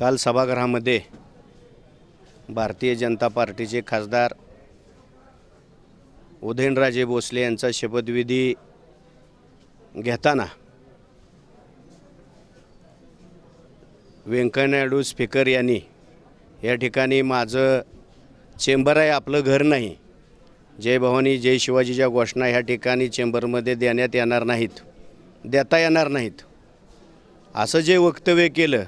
काल सभागृहामध्ये भारतीय जनता पार्टीचे खासदार उदयनराजे भोसले यांचा शपथविधी घेताना नायडू स्पीकर यांनी या ठिकाणी माझं चेंबर आहे आपलं घर नाही जय भवानी जय शिवाजीच्या घोषणा ह्या ठिकाणी चेंबरमध्ये देण्यात येणार नाहीत देता येणार नाहीत असं जे वक्तव्य केलं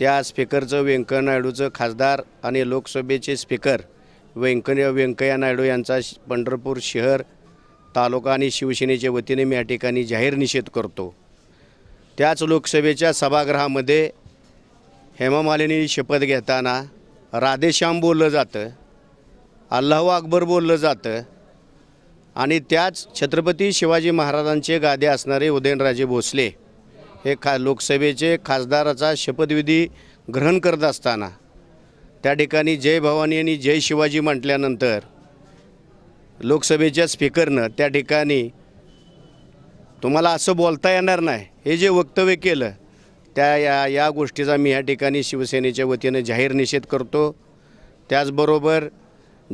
त्या स्पीकरचं व्यंकय्या नायडूचं खासदार आणि लोकसभेचे स्पीकर व्यंकय व्यंकय्या नायडू यांचा पंढरपूर शहर तालुका आणि शिवसेनेच्या वतीने मी या ठिकाणी जाहीर निषेध करतो त्याच लोकसभेच्या सभागृहामध्ये मालिनी शपथ घेताना राधेश्याम बोललं जातं अल्लाह अकबर बोललं जातं आणि त्याच छत्रपती शिवाजी महाराजांचे गादे असणारे उदयनराजे भोसले हे खा लोकसभेचे खासदाराचा शपथविधी ग्रहण करत असताना त्या ठिकाणी जय भवानी आणि जय शिवाजी म्हटल्यानंतर लोकसभेच्या स्पीकरनं त्या ठिकाणी तुम्हाला असं बोलता येणार नाही हे जे वक्तव्य केलं त्या या या गोष्टीचा मी या ठिकाणी शिवसेनेच्या वतीनं जाहीर निषेध करतो त्याचबरोबर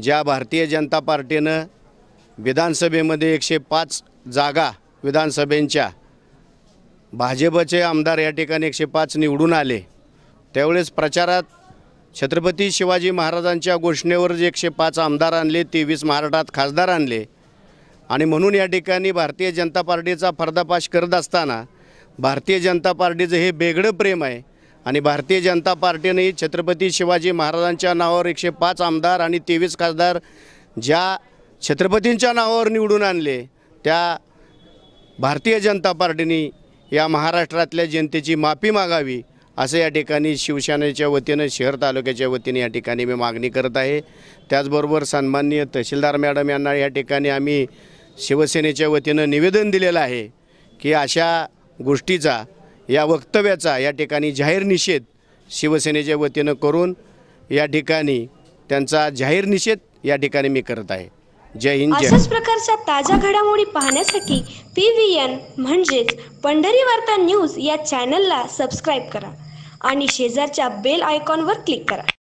ज्या भारतीय जनता पार्टीनं विधानसभेमध्ये एकशे पाच जागा विधानसभेंच्या भाजपचे आमदार या ठिकाणी एकशे पाच निवडून आले त्यावेळेस प्रचारात छत्रपती शिवाजी महाराजांच्या घोषणेवर जे एकशे पाच आमदार आणले तेवीस महाराष्ट्रात खासदार आणले आणि म्हणून या ठिकाणी भारतीय जनता पार्टीचा पर्दापाश करत असताना भारतीय जनता पार्टीचं हे वेगळं प्रेम आहे आणि भारतीय जनता पार्टीने छत्रपती शिवाजी महाराजांच्या नावावर एकशे पाच आमदार आणि तेवीस खासदार ज्या छत्रपतींच्या नावावर निवडून आणले त्या भारतीय जनता पार्टीनी या महाराष्ट्रातल्या जनतेची माफी मागावी असं या ठिकाणी शिवसेनेच्या वतीनं शहर तालुक्याच्या वतीने या ठिकाणी मी मागणी करत आहे त्याचबरोबर सन्माननीय तहसीलदार मॅडम यांना या ठिकाणी आम्ही शिवसेनेच्या वतीनं निवेदन दिलेलं आहे की अशा गोष्टीचा या वक्तव्याचा या ठिकाणी जाहीर निषेध शिवसेनेच्या वतीनं करून या ठिकाणी त्यांचा जाहीर निषेध या ठिकाणी मी करत आहे जय अशाच प्रकारच्या ताज्या घडामोडी पाहण्यासाठी पी व्ही एन म्हणजेच पंढरी वार्ता न्यूज या चॅनलला सबस्क्राईब करा आणि शेजारच्या बेल आयकॉनवर क्लिक करा